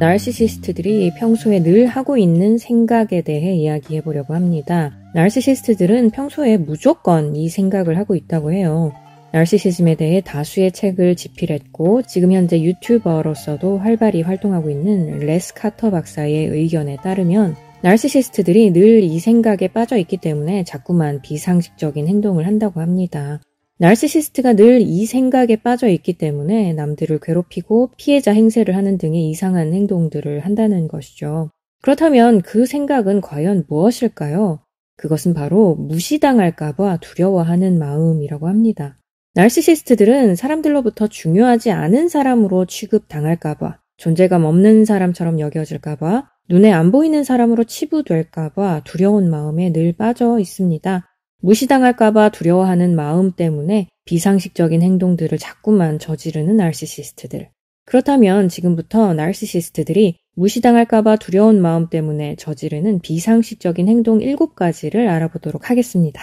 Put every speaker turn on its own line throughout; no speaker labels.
나르시시스트들이 평소에 늘 하고 있는 생각에 대해 이야기해 보려고 합니다. 나르시시스트들은 평소에 무조건 이 생각을 하고 있다고 해요. 나르시시즘에 대해 다수의 책을 집필했고 지금 현재 유튜버로서도 활발히 활동하고 있는 레스 카터 박사의 의견에 따르면 나르시시스트들이 늘 이 생각에 빠져 있기 때문에 자꾸만 비상식적인 행동을 한다고 합니다. 날시시스트가 늘 이 생각에 빠져 있기 때문에 남들을 괴롭히고 피해자 행세를 하는 등의 이상한 행동들을 한다는 것이죠. 그렇다면 그 생각은 과연 무엇일까요? 그것은 바로 무시당할까봐 두려워하는 마음이라고 합니다. 날시시스트들은 사람들로부터 중요하지 않은 사람으로 취급당할까봐, 존재감 없는 사람처럼 여겨질까봐, 눈에 안 보이는 사람으로 치부될까봐 두려운 마음에 늘 빠져 있습니다. 무시당할까봐 두려워하는 마음 때문에 비상식적인 행동들을 자꾸만 저지르는 날르시시스트들 그렇다면 지금부터 날르시시스트들이 무시당할까봐 두려운 마음 때문에 저지르는 비상식적인 행동 7가지를 알아보도록 하겠습니다.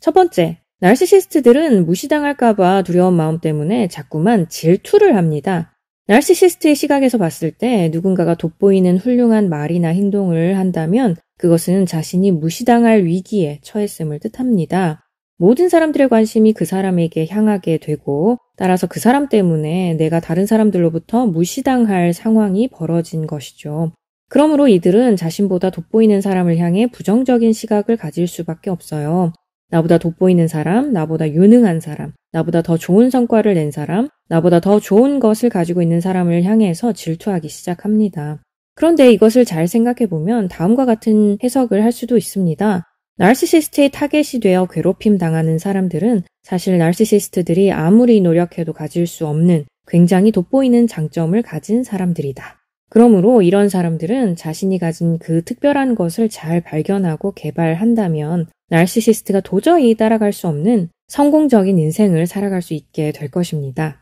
첫 번째, 날르시시스트들은 무시당할까봐 두려운 마음 때문에 자꾸만 질투를 합니다. 날르시시스트의 시각에서 봤을 때 누군가가 돋보이는 훌륭한 말이나 행동을 한다면 그것은 자신이 무시당할 위기에 처했음을 뜻합니다. 모든 사람들의 관심이 그 사람에게 향하게 되고 따라서 그 사람 때문에 내가 다른 사람들로부터 무시당할 상황이 벌어진 것이죠. 그러므로 이들은 자신보다 돋보이는 사람을 향해 부정적인 시각을 가질 수밖에 없어요. 나보다 돋보이는 사람, 나보다 유능한 사람, 나보다 더 좋은 성과를 낸 사람, 나보다 더 좋은 것을 가지고 있는 사람을 향해서 질투하기 시작합니다. 그런데 이것을 잘 생각해보면 다음과 같은 해석을 할 수도 있습니다. 날르시시스트의 타겟이 되어 괴롭힘 당하는 사람들은 사실 날르시시스트들이 아무리 노력해도 가질 수 없는 굉장히 돋보이는 장점을 가진 사람들이다. 그러므로 이런 사람들은 자신이 가진 그 특별한 것을 잘 발견하고 개발한다면 날르시시스트가 도저히 따라갈 수 없는 성공적인 인생을 살아갈 수 있게 될 것입니다.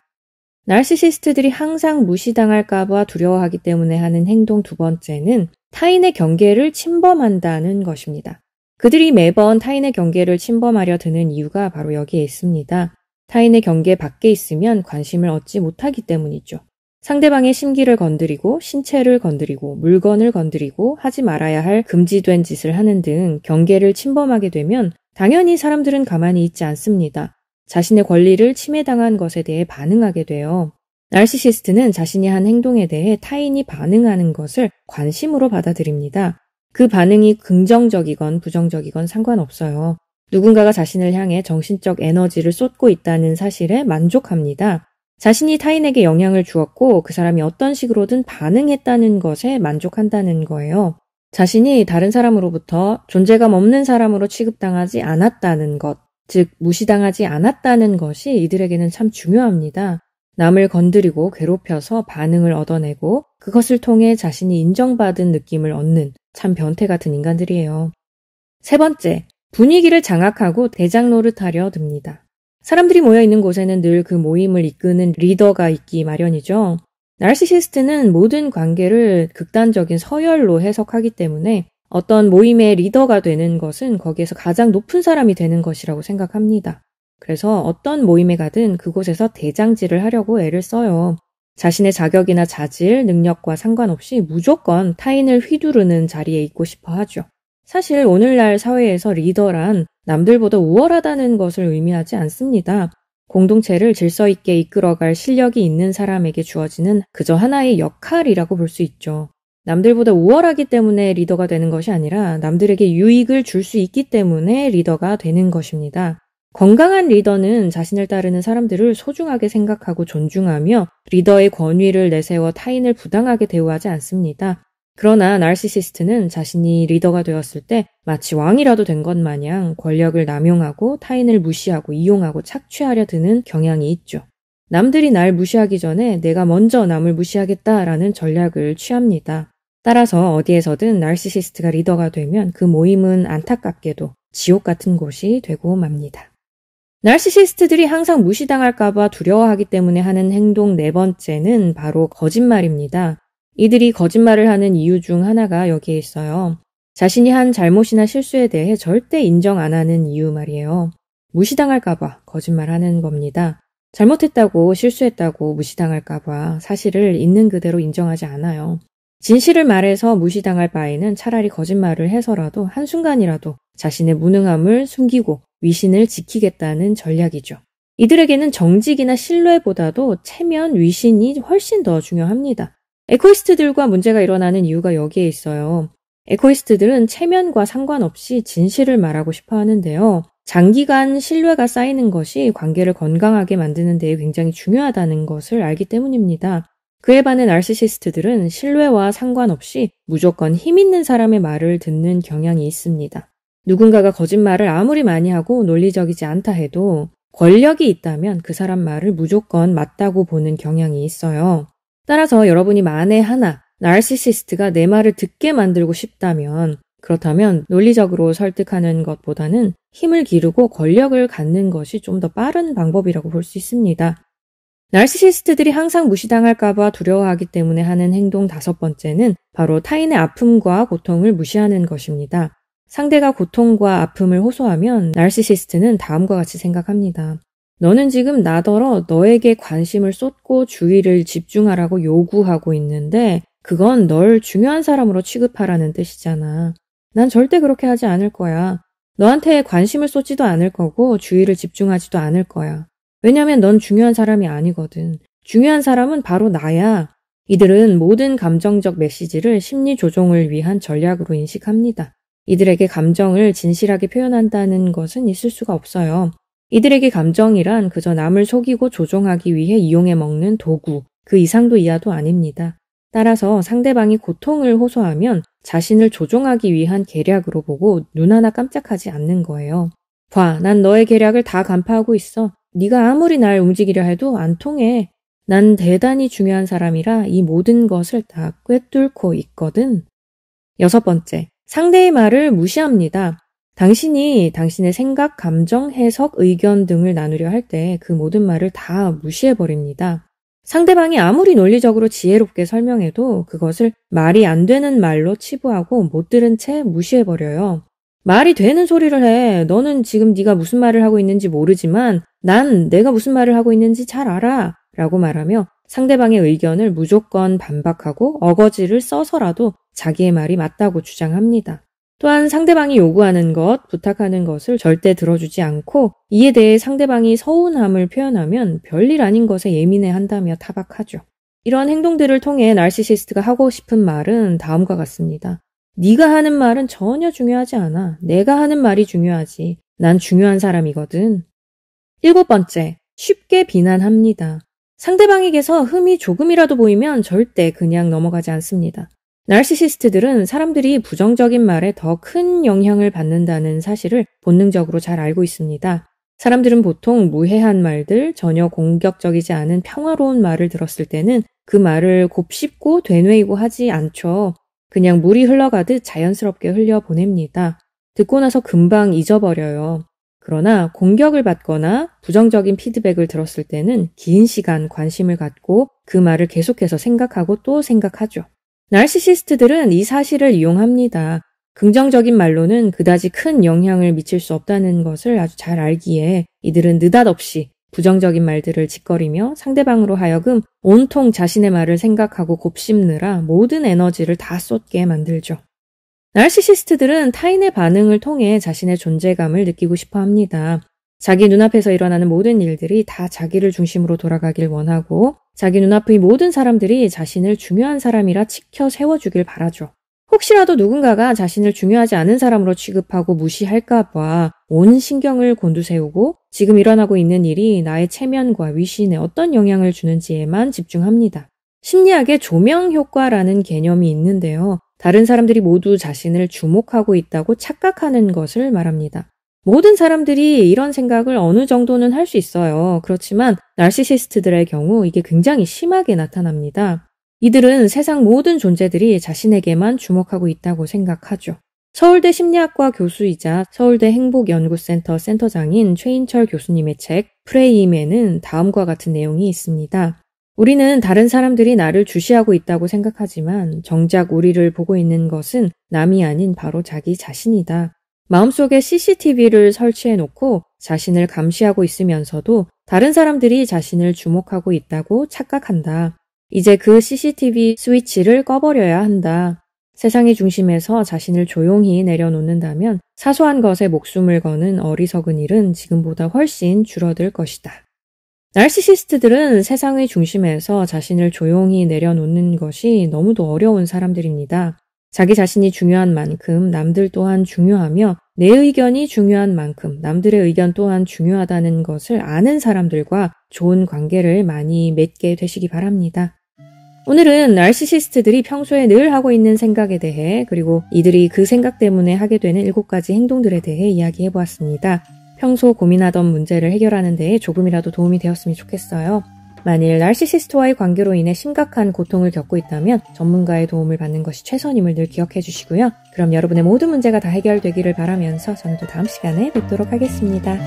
날르시시스트들이 항상 무시당할까봐 두려워하기 때문에 하는 행동 두 번째는 타인의 경계를 침범한다는 것입니다. 그들이 매번 타인의 경계를 침범하려 드는 이유가 바로 여기에 있습니다. 타인의 경계 밖에 있으면 관심을 얻지 못하기 때문이죠. 상대방의 심기를 건드리고 신체를 건드리고 물건을 건드리고 하지 말아야 할 금지된 짓을 하는 등 경계를 침범하게 되면 당연히 사람들은 가만히 있지 않습니다. 자신의 권리를 침해당한 것에 대해 반응하게 돼요. 날시시스트는 자신이 한 행동에 대해 타인이 반응하는 것을 관심으로 받아들입니다. 그 반응이 긍정적이건 부정적이건 상관없어요. 누군가가 자신을 향해 정신적 에너지를 쏟고 있다는 사실에 만족합니다. 자신이 타인에게 영향을 주었고 그 사람이 어떤 식으로든 반응했다는 것에 만족한다는 거예요. 자신이 다른 사람으로부터 존재감 없는 사람으로 취급당하지 않았다는 것, 즉 무시당하지 않았다는 것이 이들에게는 참 중요합니다. 남을 건드리고 괴롭혀서 반응을 얻어내고 그것을 통해 자신이 인정받은 느낌을 얻는 참 변태 같은 인간들이에요. 세 번째, 분위기를 장악하고 대장 노릇하려 듭니다. 사람들이 모여 있는 곳에는 늘 그 모임을 이끄는 리더가 있기 마련이죠. 날르시시스트는 모든 관계를 극단적인 서열로 해석하기 때문에 어떤 모임의 리더가 되는 것은 거기에서 가장 높은 사람이 되는 것이라고 생각합니다. 그래서 어떤 모임에 가든 그곳에서 대장질을 하려고 애를 써요. 자신의 자격이나 자질, 능력과 상관없이 무조건 타인을 휘두르는 자리에 있고 싶어 하죠. 사실 오늘날 사회에서 리더란 남들보다 우월하다는 것을 의미하지 않습니다. 공동체를 질서 있게 이끌어갈 실력이 있는 사람에게 주어지는 그저 하나의 역할이라고 볼 수 있죠. 남들보다 우월하기 때문에 리더가 되는 것이 아니라 남들에게 유익을 줄 수 있기 때문에 리더가 되는 것입니다. 건강한 리더는 자신을 따르는 사람들을 소중하게 생각하고 존중하며 리더의 권위를 내세워 타인을 부당하게 대우하지 않습니다. 그러나 날시시스트는 자신이 리더가 되었을 때 마치 왕이라도 된 것 마냥 권력을 남용하고 타인을 무시하고 이용하고 착취하려 드는 경향이 있죠. 남들이 날 무시하기 전에 내가 먼저 남을 무시하겠다라는 전략을 취합니다. 따라서 어디에서든 나르시시스트가 리더가 되면 그 모임은 안타깝게도 지옥 같은 곳이 되고 맙니다. 나르시시스트들이 항상 무시당할까봐 두려워하기 때문에 하는 행동 네 번째는 바로 거짓말입니다. 이들이 거짓말을 하는 이유 중 하나가 여기에 있어요. 자신이 한 잘못이나 실수에 대해 절대 인정 안 하는 이유 말이에요. 무시당할까봐 거짓말하는 겁니다. 잘못했다고 실수했다고 무시당할까봐 사실을 있는 그대로 인정하지 않아요. 진실을 말해서 무시당할 바에는 차라리 거짓말을 해서라도 한순간이라도 자신의 무능함을 숨기고 위신을 지키겠다는 전략이죠. 이들에게는 정직이나 신뢰보다도 체면, 위신이 훨씬 더 중요합니다. 에코이스트들과 문제가 일어나는 이유가 여기에 있어요. 에코이스트들은 체면과 상관없이 진실을 말하고 싶어 하는데요. 장기간 신뢰가 쌓이는 것이 관계를 건강하게 만드는 데에 굉장히 중요하다는 것을 알기 때문입니다. 그에 반해 나르시시스트들은 신뢰와 상관없이 무조건 힘 있는 사람의 말을 듣는 경향이 있습니다. 누군가가 거짓말을 아무리 많이 하고 논리적이지 않다 해도 권력이 있다면 그 사람 말을 무조건 맞다고 보는 경향이 있어요. 따라서 여러분이 만에 하나 나르시시스트가 내 말을 듣게 만들고 싶다면 그렇다면 논리적으로 설득하는 것보다는 힘을 기르고 권력을 갖는 것이 좀 더 빠른 방법이라고 볼 수 있습니다. 날르시시스트들이 항상 무시당할까봐 두려워하기 때문에 하는 행동 다섯 번째는 바로 타인의 아픔과 고통을 무시하는 것입니다. 상대가 고통과 아픔을 호소하면 날르시시스트는 다음과 같이 생각합니다. 너는 지금 나더러 너에게 관심을 쏟고 주의를 집중하라고 요구하고 있는데 그건 널 중요한 사람으로 취급하라는 뜻이잖아. 난 절대 그렇게 하지 않을 거야. 너한테 관심을 쏟지도 않을 거고 주의를 집중하지도 않을 거야. 왜냐면 넌 중요한 사람이 아니거든. 중요한 사람은 바로 나야. 이들은 모든 감정적 메시지를 심리 조종을 위한 전략으로 인식합니다. 이들에게 감정을 진실하게 표현한다는 것은 있을 수가 없어요. 이들에게 감정이란 그저 남을 속이고 조종하기 위해 이용해 먹는 도구, 그 이상도 이하도 아닙니다. 따라서 상대방이 고통을 호소하면 자신을 조종하기 위한 계략으로 보고 눈 하나 깜짝하지 않는 거예요. 봐, 난 너의 계략을 다 간파하고 있어. 네가 아무리 날 움직이려 해도 안 통해. 난 대단히 중요한 사람이라 이 모든 것을 다 꿰뚫고 있거든. 여섯 번째, 상대의 말을 무시합니다. 당신이 당신의 생각, 감정, 해석, 의견 등을 나누려 할 때 그 모든 말을 다 무시해버립니다. 상대방이 아무리 논리적으로 지혜롭게 설명해도 그것을 말이 안 되는 말로 치부하고 못 들은 채 무시해버려요. 말이 되는 소리를 해. 너는 지금 네가 무슨 말을 하고 있는지 모르지만 난 내가 무슨 말을 하고 있는지 잘 알아. 라고 말하며 상대방의 의견을 무조건 반박하고 어거지를 써서라도 자기의 말이 맞다고 주장합니다. 또한 상대방이 요구하는 것, 부탁하는 것을 절대 들어주지 않고 이에 대해 상대방이 서운함을 표현하면 별일 아닌 것에 예민해 한다며 타박하죠. 이런 행동들을 통해 날르시시스트가 하고 싶은 말은 다음과 같습니다. 네가 하는 말은 전혀 중요하지 않아. 내가 하는 말이 중요하지. 난 중요한 사람이거든. 일곱 번째, 쉽게 비난합니다. 상대방에게서 흠이 조금이라도 보이면 절대 그냥 넘어가지 않습니다. 날시시스트들은 사람들이 부정적인 말에 더 큰 영향을 받는다는 사실을 본능적으로 잘 알고 있습니다. 사람들은 보통 무해한 말들, 전혀 공격적이지 않은 평화로운 말을 들었을 때는 그 말을 곱씹고 되뇌이고 하지 않죠. 그냥 물이 흘러가듯 자연스럽게 흘려보냅니다. 듣고 나서 금방 잊어버려요. 그러나 공격을 받거나 부정적인 피드백을 들었을 때는 긴 시간 관심을 갖고 그 말을 계속해서 생각하고 또 생각하죠. 날시시스트들은 이 사실을 이용합니다. 긍정적인 말로는 그다지 큰 영향을 미칠 수 없다는 것을 아주 잘 알기에 이들은 느닷없이 부정적인 말들을 짓거리며 상대방으로 하여금 온통 자신의 말을 생각하고 곱씹느라 모든 에너지를 다 쏟게 만들죠. 날르시시스트들은 타인의 반응을 통해 자신의 존재감을 느끼고 싶어 합니다. 자기 눈앞에서 일어나는 모든 일들이 다 자기를 중심으로 돌아가길 원하고 자기 눈앞의 모든 사람들이 자신을 중요한 사람이라 치켜 세워주길 바라죠. 혹시라도 누군가가 자신을 중요하지 않은 사람으로 취급하고 무시할까봐 온 신경을 곤두세우고 지금 일어나고 있는 일이 나의 체면과 위신에 어떤 영향을 주는지에만 집중합니다. 심리학의 조명 효과라는 개념이 있는데요. 다른 사람들이 모두 자신을 주목하고 있다고 착각하는 것을 말합니다. 모든 사람들이 이런 생각을 어느 정도는 할 수 있어요. 그렇지만 날시시스트들의 경우 이게 굉장히 심하게 나타납니다. 이들은 세상 모든 존재들이 자신에게만 주목하고 있다고 생각하죠. 서울대 심리학과 교수이자 서울대 행복연구센터 센터장인 최인철 교수님의 책 프레임에는 다음과 같은 내용이 있습니다. 우리는 다른 사람들이 나를 주시하고 있다고 생각하지만 정작 우리를 보고 있는 것은 남이 아닌 바로 자기 자신이다. 마음속에 CCTV를 설치해 놓고 자신을 감시하고 있으면서도 다른 사람들이 자신을 주목하고 있다고 착각한다. 이제 그 CCTV 스위치를 꺼버려야 한다. 세상의 중심에서 자신을 조용히 내려놓는다면 사소한 것에 목숨을 거는 어리석은 일은 지금보다 훨씬 줄어들 것이다. 날시시스트들은 세상의 중심에서 자신을 조용히 내려놓는 것이 너무도 어려운 사람들입니다. 자기 자신이 중요한 만큼 남들 또한 중요하며 내 의견이 중요한 만큼 남들의 의견 또한 중요하다는 것을 아는 사람들과 좋은 관계를 많이 맺게 되시기 바랍니다. 오늘은 날시시스트들이 평소에 늘 하고 있는 생각에 대해 그리고 이들이 그 생각 때문에 하게 되는 7가지 행동들에 대해 이야기해 보았습니다. 평소 고민하던 문제를 해결하는 데에 조금이라도 도움이 되었으면 좋겠어요. 만일 날시시스트와의 관계로 인해 심각한 고통을 겪고 있다면 전문가의 도움을 받는 것이 최선임을 늘 기억해 주시고요. 그럼 여러분의 모든 문제가 다 해결되기를 바라면서 저는 또 다음 시간에 뵙도록 하겠습니다.